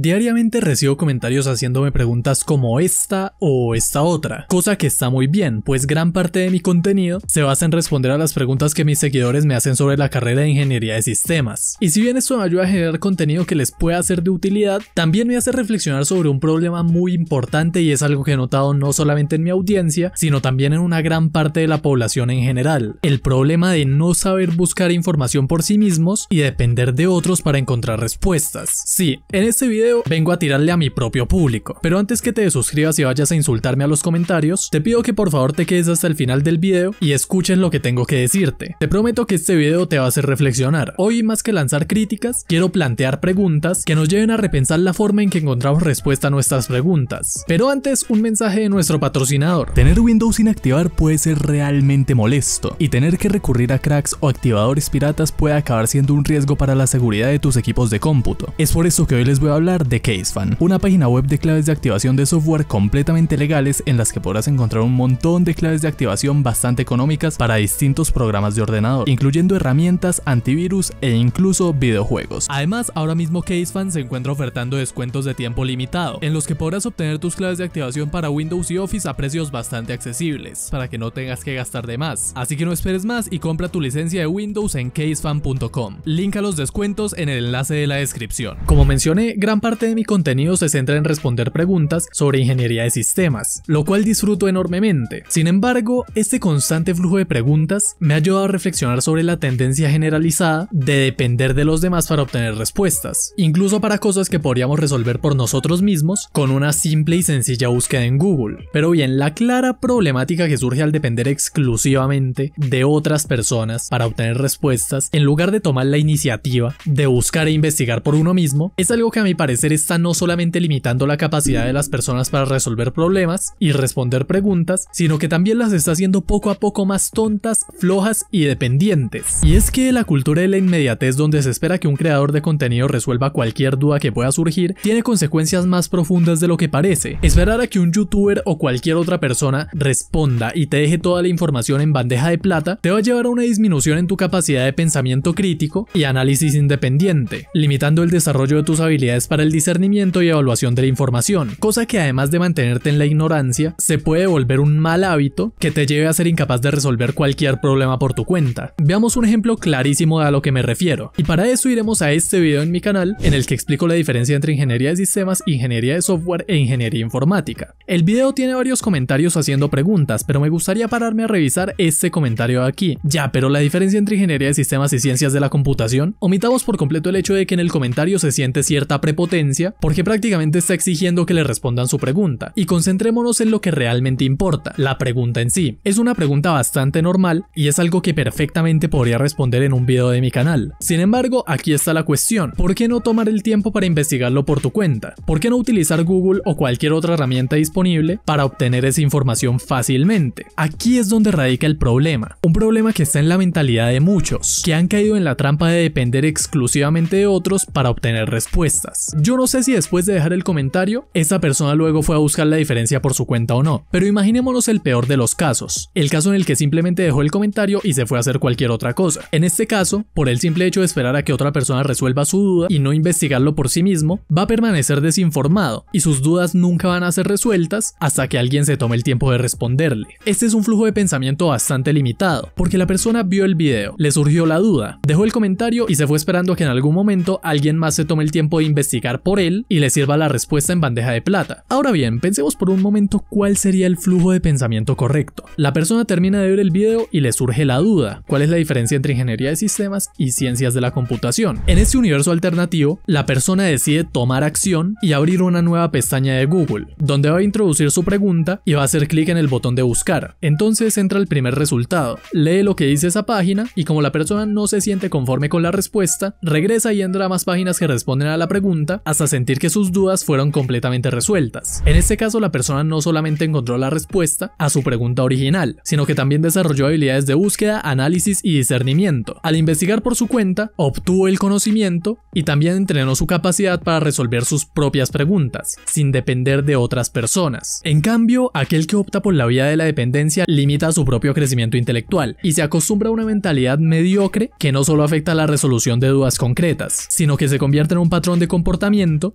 Diariamente recibo comentarios haciéndome preguntas como esta o esta otra, cosa que está muy bien, pues gran parte de mi contenido se basa en responder a las preguntas que mis seguidores me hacen sobre la carrera de ingeniería de sistemas. Y si bien esto me ayuda a generar contenido que les pueda ser de utilidad, también me hace reflexionar sobre un problema muy importante y es algo que he notado no solamente en mi audiencia, sino también en una gran parte de la población en general, el problema de no saber buscar información por sí mismos y depender de otros para encontrar respuestas. Sí, en este video vengo a tirarle a mi propio público. Pero antes que te suscribas y vayas a insultarme a los comentarios, te pido que por favor te quedes hasta el final del video y escuchen lo que tengo que decirte. Te prometo que este video te va a hacer reflexionar. Hoy más que lanzar críticas, quiero plantear preguntas que nos lleven a repensar la forma en que encontramos respuesta a nuestras preguntas. Pero antes, un mensaje de nuestro patrocinador. Tener Windows sin activar puede ser realmente molesto, y tener que recurrir a cracks o activadores piratas puede acabar siendo un riesgo para la seguridad de tus equipos de cómputo. Es por eso que hoy les voy a hablar de CaseFan, una página web de claves de activación de software completamente legales en las que podrás encontrar un montón de claves de activación bastante económicas para distintos programas de ordenador, incluyendo herramientas, antivirus e incluso videojuegos. Además, ahora mismo CaseFan se encuentra ofertando descuentos de tiempo limitado, en los que podrás obtener tus claves de activación para Windows y Office a precios bastante accesibles, para que no tengas que gastar de más. Así que no esperes más y compra tu licencia de Windows en casefan.com. Link a los descuentos en el enlace de la descripción. Como mencioné, gran parte parte de mi contenido se centra en responder preguntas sobre ingeniería de sistemas, lo cual disfruto enormemente. Sin embargo, este constante flujo de preguntas me ha ayudado a reflexionar sobre la tendencia generalizada de depender de los demás para obtener respuestas, incluso para cosas que podríamos resolver por nosotros mismos con una simple y sencilla búsqueda en Google. Pero bien, la clara problemática que surge al depender exclusivamente de otras personas para obtener respuestas, en lugar de tomar la iniciativa de buscar e investigar por uno mismo, es algo que a mi parece está no solamente limitando la capacidad de las personas para resolver problemas y responder preguntas, sino que también las está haciendo poco a poco más tontas, flojas y dependientes. Y es que la cultura de la inmediatez donde se espera que un creador de contenido resuelva cualquier duda que pueda surgir, tiene consecuencias más profundas de lo que parece. Esperar a que un youtuber o cualquier otra persona responda y te deje toda la información en bandeja de plata, te va a llevar a una disminución en tu capacidad de pensamiento crítico y análisis independiente, limitando el desarrollo de tus habilidades para el el discernimiento y evaluación de la información, cosa que además de mantenerte en la ignorancia, se puede volver un mal hábito que te lleve a ser incapaz de resolver cualquier problema por tu cuenta. Veamos un ejemplo clarísimo de a lo que me refiero, y para eso iremos a este video en mi canal en el que explico la diferencia entre ingeniería de sistemas, ingeniería de software e ingeniería informática. El video tiene varios comentarios haciendo preguntas, pero me gustaría pararme a revisar este comentario de aquí. Ya, pero la diferencia entre ingeniería de sistemas y ciencias de la computación, omitamos por completo el hecho de que en el comentario se siente cierta prepotencia porque prácticamente está exigiendo que le respondan su pregunta, y concentrémonos en lo que realmente importa, la pregunta en sí. Es una pregunta bastante normal y es algo que perfectamente podría responder en un video de mi canal. Sin embargo, aquí está la cuestión, ¿por qué no tomar el tiempo para investigarlo por tu cuenta? ¿Por qué no utilizar Google o cualquier otra herramienta disponible para obtener esa información fácilmente? Aquí es donde radica el problema, un problema que está en la mentalidad de muchos, que han caído en la trampa de depender exclusivamente de otros para obtener respuestas. Yo no sé si después de dejar el comentario, esa persona luego fue a buscar la diferencia por su cuenta o no, pero imaginémonos el peor de los casos, el caso en el que simplemente dejó el comentario y se fue a hacer cualquier otra cosa. En este caso, por el simple hecho de esperar a que otra persona resuelva su duda y no investigarlo por sí mismo, va a permanecer desinformado y sus dudas nunca van a ser resueltas hasta que alguien se tome el tiempo de responderle. Este es un flujo de pensamiento bastante limitado, porque la persona vio el video, le surgió la duda, dejó el comentario y se fue esperando a que en algún momento alguien más se tome el tiempo de investigar por él y le sirva la respuesta en bandeja de plata. Ahora bien, pensemos por un momento cuál sería el flujo de pensamiento correcto. La persona termina de ver el video y le surge la duda, ¿cuál es la diferencia entre ingeniería de sistemas y ciencias de la computación? En este universo alternativo, la persona decide tomar acción y abrir una nueva pestaña de Google, donde va a introducir su pregunta y va a hacer clic en el botón de buscar. Entonces entra el primer resultado, lee lo que dice esa página y como la persona no se siente conforme con la respuesta, regresa y entra a más páginas que responden a la pregunta hasta sentir que sus dudas fueron completamente resueltas. En este caso, la persona no solamente encontró la respuesta a su pregunta original, sino que también desarrolló habilidades de búsqueda, análisis y discernimiento. Al investigar por su cuenta, obtuvo el conocimiento y también entrenó su capacidad para resolver sus propias preguntas, sin depender de otras personas. En cambio, aquel que opta por la vía de la dependencia limita su propio crecimiento intelectual y se acostumbra a una mentalidad mediocre que no solo afecta a la resolución de dudas concretas, sino que se convierte en un patrón de comportamiento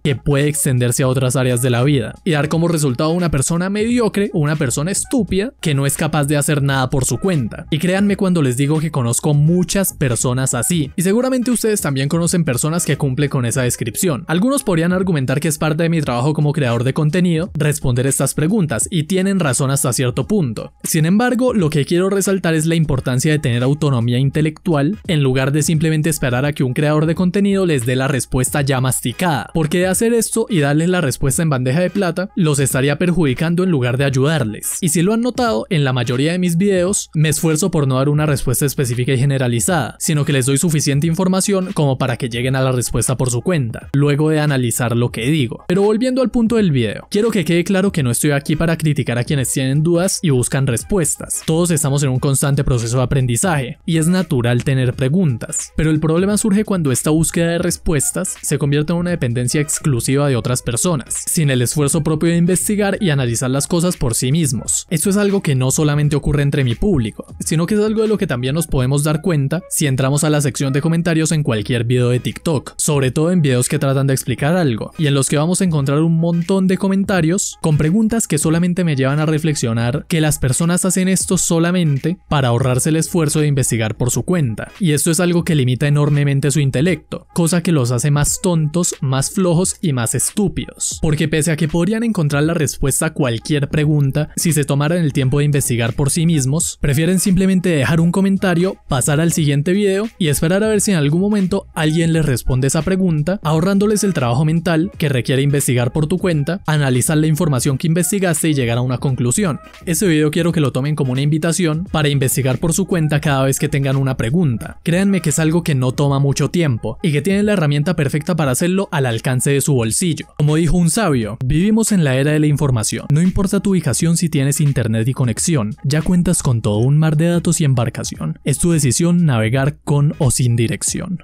que puede extenderse a otras áreas de la vida y dar como resultado una persona mediocre o una persona estúpida que no es capaz de hacer nada por su cuenta. Y créanme cuando les digo que conozco muchas personas así, y seguramente ustedes también conocen personas que cumplen con esa descripción. Algunos podrían argumentar que es parte de mi trabajo como creador de contenido responder estas preguntas, y tienen razón hasta cierto punto. Sin embargo, lo que quiero resaltar es la importancia de tener autonomía intelectual en lugar de simplemente esperar a que un creador de contenido les dé la respuesta ya masticada porque hacer esto y darles la respuesta en bandeja de plata los estaría perjudicando en lugar de ayudarles. Y si lo han notado, en la mayoría de mis videos me esfuerzo por no dar una respuesta específica y generalizada, sino que les doy suficiente información como para que lleguen a la respuesta por su cuenta, luego de analizar lo que digo. Pero volviendo al punto del video, quiero que quede claro que no estoy aquí para criticar a quienes tienen dudas y buscan respuestas. Todos estamos en un constante proceso de aprendizaje y es natural tener preguntas, pero el problema surge cuando esta búsqueda de respuestas se convierte en una dependencia exclusiva de otras personas, sin el esfuerzo propio de investigar y analizar las cosas por sí mismos. Esto es algo que no solamente ocurre entre mi público, sino que es algo de lo que también nos podemos dar cuenta si entramos a la sección de comentarios en cualquier video de TikTok, sobre todo en videos que tratan de explicar algo, y en los que vamos a encontrar un montón de comentarios con preguntas que solamente me llevan a reflexionar que las personas hacen esto solamente para ahorrarse el esfuerzo de investigar por su cuenta, y esto es algo que limita enormemente su intelecto, cosa que los hace más tontos, más flojos y más estúpidos. Porque pese a que podrían encontrar la respuesta a cualquier pregunta si se tomaran el tiempo de investigar por sí mismos, prefieren simplemente dejar un comentario, pasar al siguiente video y esperar a ver si en algún momento alguien les responde esa pregunta, ahorrándoles el trabajo mental que requiere investigar por tu cuenta, analizar la información que investigaste y llegar a una conclusión. Este video quiero que lo tomen como una invitación para investigar por su cuenta cada vez que tengan una pregunta. Créanme que es algo que no toma mucho tiempo y que tienen la herramienta perfecta para hacerlo a la alcance de su bolsillo. Como dijo un sabio, vivimos en la era de la información. No importa tu ubicación si tienes internet y conexión, ya cuentas con todo un mar de datos y embarcación. Es tu decisión navegar con o sin dirección.